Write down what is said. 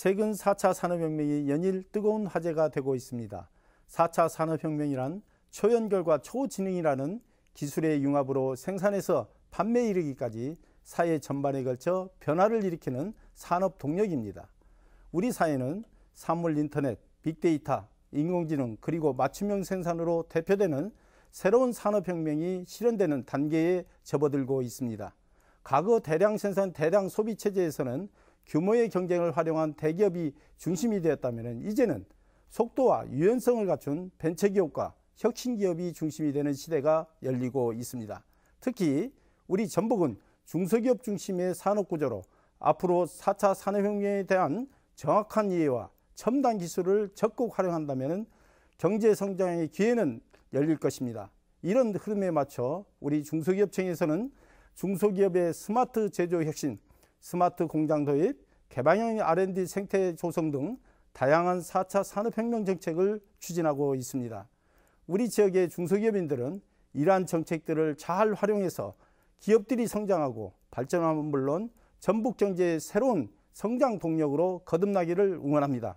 최근 4차 산업혁명이 연일 뜨거운 화제가 되고 있습니다. 4차 산업혁명이란 초연결과 초지능이라는 기술의 융합으로 생산에서 판매 에 이르기까지 사회 전반에 걸쳐 변화를 일으키는 산업 동력입니다. 우리 사회는 사물 인터넷, 빅데이터, 인공지능 그리고 맞춤형 생산으로 대표되는 새로운 산업혁명이 실현되는 단계에 접어들고 있습니다. 과거 대량 생산, 대량 소비 체제에서는 규모의 경쟁을 활용한 대기업이 중심이 되었다면 이제는 속도와 유연성을 갖춘 벤처기업과 혁신기업이 중심이 되는 시대가 열리고 있습니다. 특히 우리 전북은 중소기업 중심의 산업구조로 앞으로 4차 산업혁명에 대한 정확한 이해와 첨단 기술을 적극 활용한다면 경제성장의 기회는 열릴 것입니다. 이런 흐름에 맞춰 우리 중소기업청에서는 중소기업의 스마트 제조 혁신, 스마트 공장 도입, 개방형 R&D 생태 조성 등 다양한 4차 산업혁명 정책을 추진하고 있습니다. 우리 지역의 중소기업인들은 이러한 정책들을 잘 활용해서 기업들이 성장하고 발전함은 물론 전북 경제의 새로운 성장 동력으로 거듭나기를 응원합니다.